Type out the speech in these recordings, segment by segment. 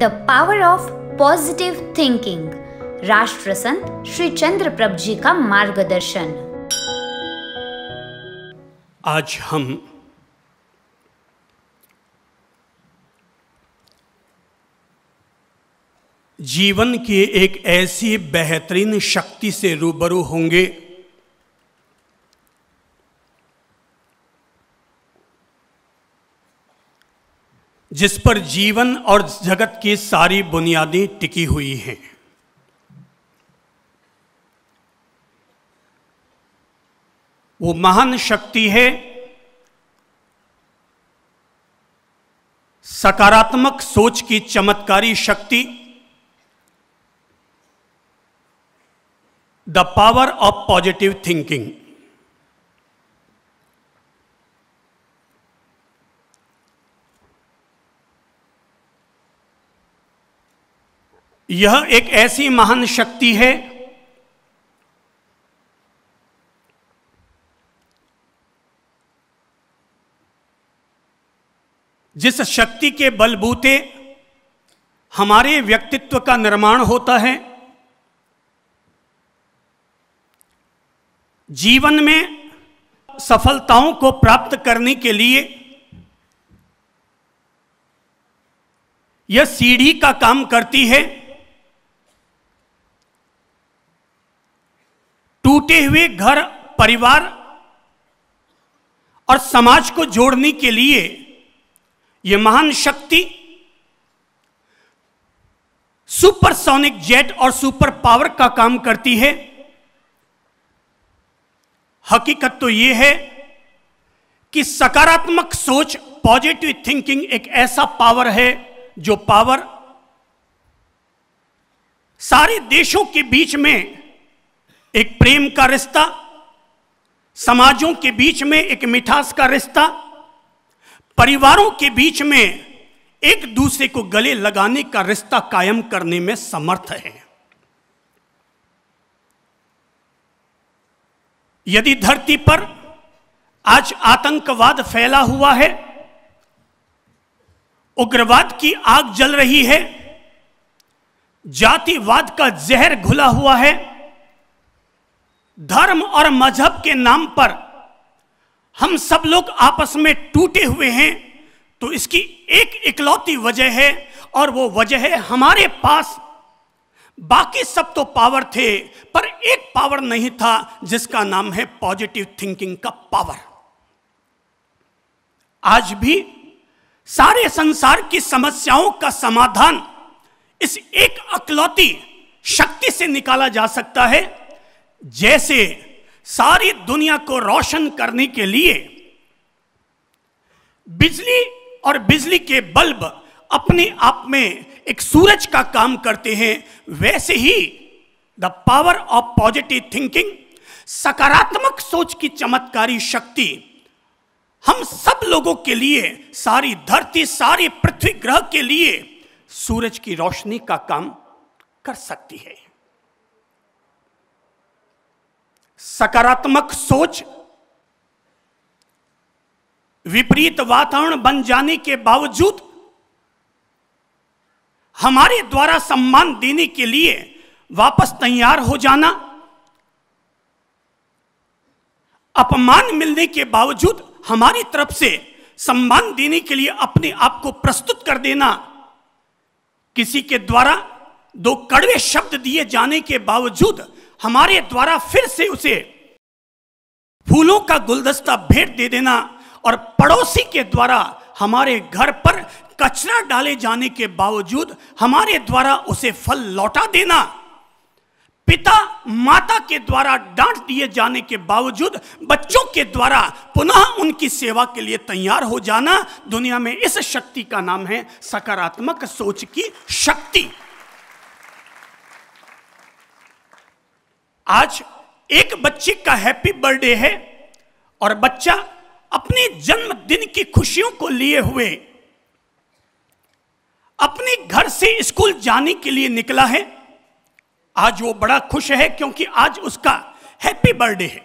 the power of positive thinking राष्ट्र संत श्री चंद्र प्रभ जी का मार्गदर्शन आज हम जीवन की एक ऐसी बेहतरीन शक्ति से रूबरू होंगे जिस पर जीवन और जगत की सारी बुनियादें टिकी हुई हैं वो महान शक्ति है सकारात्मक सोच की चमत्कारी शक्ति the power of positive thinking यह एक ऐसी महान शक्ति है जिस शक्ति के बलबूते हमारे व्यक्तित्व का निर्माण होता है जीवन में सफलताओं को प्राप्त करने के लिए यह सीढ़ी का काम करती है टूटे हुए घर परिवार और समाज को जोड़ने के लिए यह महान शक्ति सुपरसोनिक जेट और सुपर पावर का काम करती है हकीकत तो यह है कि सकारात्मक सोच पॉजिटिव थिंकिंग एक ऐसा पावर है जो पावर सारे देशों के बीच में एक प्रेम का रिश्ता समाजों के बीच में एक मिठास का रिश्ता परिवारों के बीच में एक दूसरे को गले लगाने का रिश्ता कायम करने में समर्थ है यदि धरती पर आज आतंकवाद फैला हुआ है उग्रवाद की आग जल रही है जातिवाद का जहर घुला हुआ है धर्म और मजहब के नाम पर हम सब लोग आपस में टूटे हुए हैं तो इसकी एक इकलौती वजह है और वो वजह है हमारे पास बाकी सब तो पावर थे पर एक पावर नहीं था जिसका नाम है पॉजिटिव थिंकिंग का पावर आज भी सारे संसार की समस्याओं का समाधान इस एक अकलौती शक्ति से निकाला जा सकता है जैसे सारी दुनिया को रोशन करने के लिए बिजली और बिजली के बल्ब अपने आप में एक सूरज का काम करते हैं वैसे ही the power of positive thinking सकारात्मक सोच की चमत्कारी शक्ति हम सब लोगों के लिए सारी धरती सारी पृथ्वी ग्रह के लिए सूरज की रोशनी का काम कर सकती है सकारात्मक सोच विपरीत वातावरण बन जाने के बावजूद हमारे द्वारा सम्मान देने के लिए वापस तैयार हो जाना अपमान मिलने के बावजूद हमारी तरफ से सम्मान देने के लिए अपने आप को प्रस्तुत कर देना किसी के द्वारा दो कड़वे शब्द दिए जाने के बावजूद हमारे द्वारा फिर से उसे फूलों का गुलदस्ता भेंट दे देना और पड़ोसी के द्वारा हमारे घर पर कचरा डाले जाने के बावजूद हमारे द्वारा उसे फल लौटा देना पिता माता के द्वारा डांट दिए जाने के बावजूद बच्चों के द्वारा पुनः उनकी सेवा के लिए तैयार हो जाना दुनिया में इस शक्ति का नाम है सकारात्मक सोच की शक्ति आज एक बच्चे का हैप्पी बर्थडे है और बच्चा अपने जन्मदिन की खुशियों को लिए हुए अपने घर से स्कूल जाने के लिए निकला है आज वो बड़ा खुश है क्योंकि आज उसका हैप्पी बर्थडे है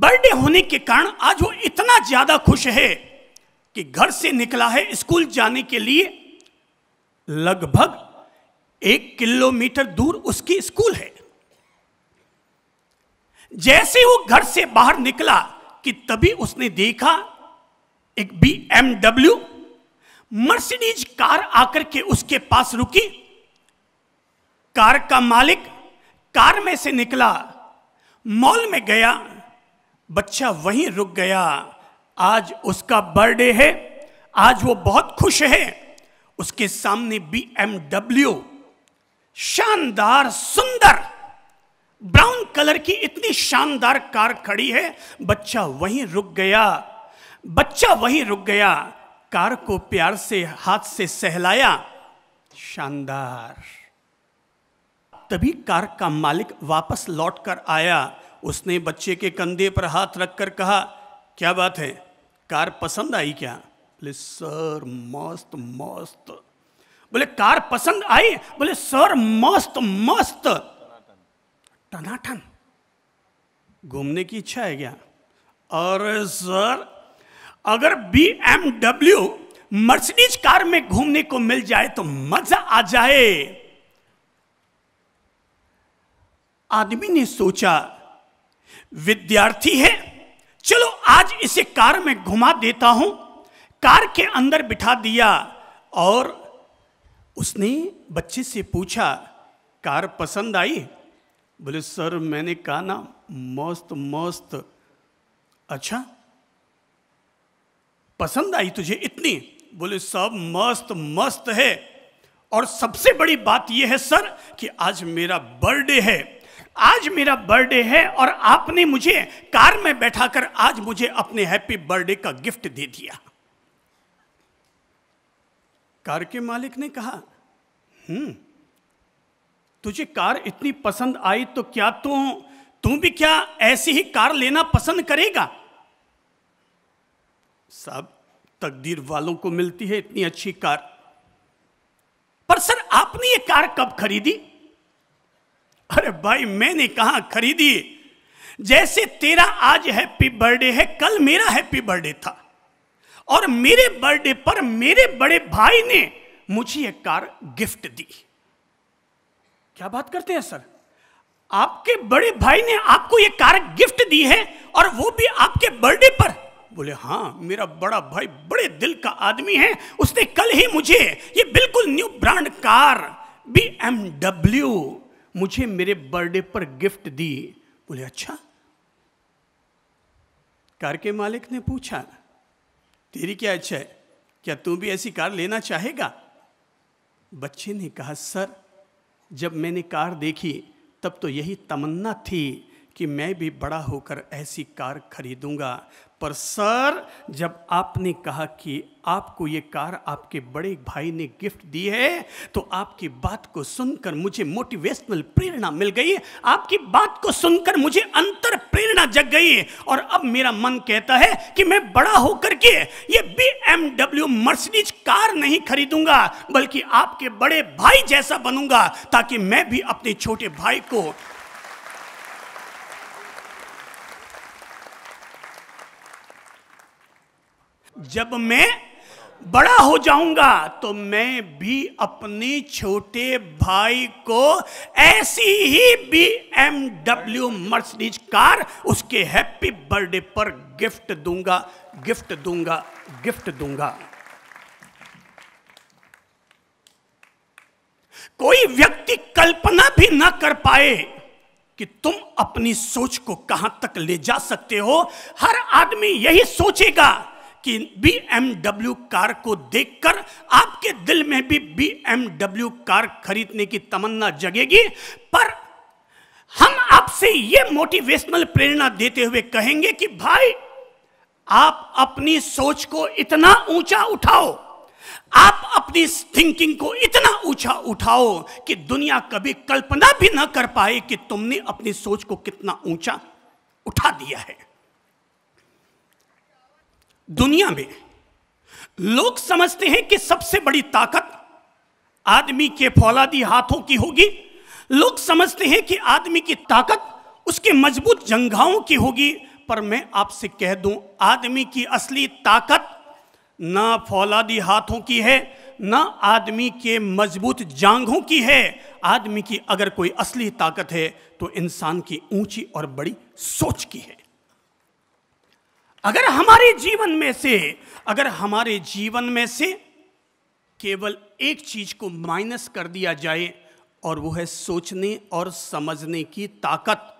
बर्थडे होने के कारण आज वो इतना ज्यादा खुश है कि घर से निकला है स्कूल जाने के लिए लगभग एक किलोमीटर दूर उसकी स्कूल है जैसे वो घर से बाहर निकला कि तभी उसने देखा एक बी एमडब्ल्यू मर्सिडीज कार आकर के उसके पास रुकी कार का मालिक कार में से निकला मॉल में गया बच्चा वहीं रुक गया आज उसका बर्थडे है आज वो बहुत खुश है उसके सामने बी एमडब्ल्यू शानदार सुंदर ब्राउन कलर की इतनी शानदार कार खड़ी है बच्चा वहीं रुक गया बच्चा वहीं रुक गया कार को प्यार से हाथ से सहलाया शानदार तभी कार का मालिक वापस लौट कर आया उसने बच्चे के कंधे पर हाथ रखकर कहा क्या बात है कार पसंद आई क्या सर मस्त मस्त बोले कार पसंद आई बोले सर मस्त मस्त टनाटन घूमने की इच्छा है क्या अरे सर अगर बी एमडब्ल्यू मर्सिडीज कार में घूमने को मिल जाए तो मजा आ जाए आदमी ने सोचा विद्यार्थी है चलो आज इसे कार में घुमा देता हूं कार के अंदर बिठा दिया और उसने बच्चे से पूछा कार पसंद आई बोले सर मैंने कहा ना मस्त मस्त अच्छा पसंद आई तुझे इतनी बोले सब मस्त मस्त है और सबसे बड़ी बात यह है सर कि आज मेरा बर्थडे है आज मेरा बर्थडे है और आपने मुझे कार में बैठाकर आज मुझे अपने हैप्पी बर्थडे का गिफ्ट दे दिया कार के मालिक ने कहा हम्म तुझे कार इतनी पसंद आई तो क्या तू तू भी क्या ऐसी ही कार लेना पसंद करेगा साहब तकदीर वालों को मिलती है इतनी अच्छी कार पर सर आपने ये कार कब खरीदी अरे भाई मैंने कहा खरीदी जैसे तेरा आज हैप्पी बर्थडे है कल मेरा हैप्पी बर्थडे था और मेरे बर्थडे पर मेरे बड़े भाई ने मुझे एक कार गिफ्ट दी क्या बात करते हैं सर आपके बड़े भाई ने आपको यह कार गिफ्ट दी है और वो भी आपके बर्थडे पर बोले हाँ मेरा बड़ा भाई बड़े दिल का आदमी है उसने कल ही मुझे ये बिल्कुल new brand car B MW मुझे मेरे बर्थडे पर गिफ्ट दी बोले अच्छा कार के मालिक ने पूछा तेरी क्या इच्छा है क्या तू भी ऐसी कार लेना चाहेगा बच्चे ने कहा सर जब मैंने कार देखी तब तो यही तमन्ना थी कि मैं भी बड़ा होकर ऐसी कार खरीदूंगा पर सर जब आपने कहा कि आपको ये कार आपके बड़े भाई ने गिफ्ट दी है तो आपकी बात को सुनकर मुझे मोटिवेशनल प्रेरणा मिल गई आपकी बात को सुनकर मुझे अंतर प्रेरणा जग गई और अब मेरा मन कहता है कि मैं बड़ा होकर के ये बी एमडब्ल्यू मर्सिडीज कार नहीं खरीदूंगा बल्कि आपके बड़े भाई जैसा बनूंगा ताकि मैं भी अपने छोटे भाई को जब मैं बड़ा हो जाऊंगा तो मैं भी अपने छोटे भाई को ऐसी ही B M W Mercedes car उसके हैप्पी बर्थडे पर गिफ्ट दूंगा गिफ्ट दूंगा गिफ्ट दूंगा कोई व्यक्ति कल्पना भी ना कर पाए कि तुम अपनी सोच को कहां तक ले जा सकते हो हर आदमी यही सोचेगा कि बीएमडब्ल्यू कार को देखकर आपके दिल में भी बीएमडब्ल्यू कार खरीदने की तमन्ना जगेगी पर हम आपसे ये मोटिवेशनल प्रेरणा देते हुए कहेंगे कि भाई आप अपनी सोच को इतना ऊंचा उठाओ आप अपनी थिंकिंग को इतना ऊंचा उठाओ कि दुनिया कभी कल्पना भी ना कर पाए कि तुमने अपनी सोच को कितना ऊंचा उठा दिया है दुनिया में लोग समझते हैं कि सबसे बड़ी ताकत आदमी के फौलादी हाथों की होगी लोग समझते हैं कि आदमी की ताकत उसके मजबूत जंघाओं की होगी पर मैं आपसे कह दूं आदमी की असली ताकत ना फौलादी हाथों की है ना आदमी के मजबूत जांघों की है आदमी की अगर कोई असली ताकत है तो इंसान की ऊंची और बड़ी सोच की है अगर हमारे जीवन में से अगर हमारे जीवन में से केवल एक चीज को माइनस कर दिया जाए और वो है सोचने और समझने की ताकत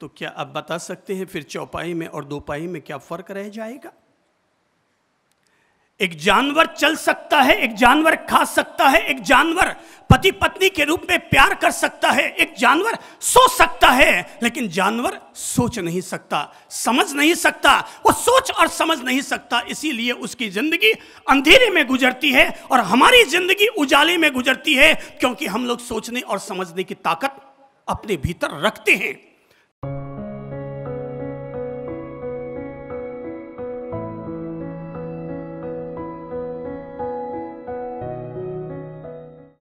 तो क्या आप बता सकते हैं फिर चौपाई में और दोपाई में क्या फर्क रह जाएगा एक जानवर चल सकता है एक जानवर खा सकता है एक जानवर पति पत्नी के रूप में प्यार कर सकता है एक जानवर सो सकता है लेकिन जानवर सोच नहीं सकता समझ नहीं सकता वो सोच और समझ नहीं सकता इसीलिए उसकी जिंदगी अंधेरे में गुजरती है और हमारी जिंदगी उजाले में गुजरती है क्योंकि हम लोग सोचने और समझने की ताकत अपने भीतर रखते हैं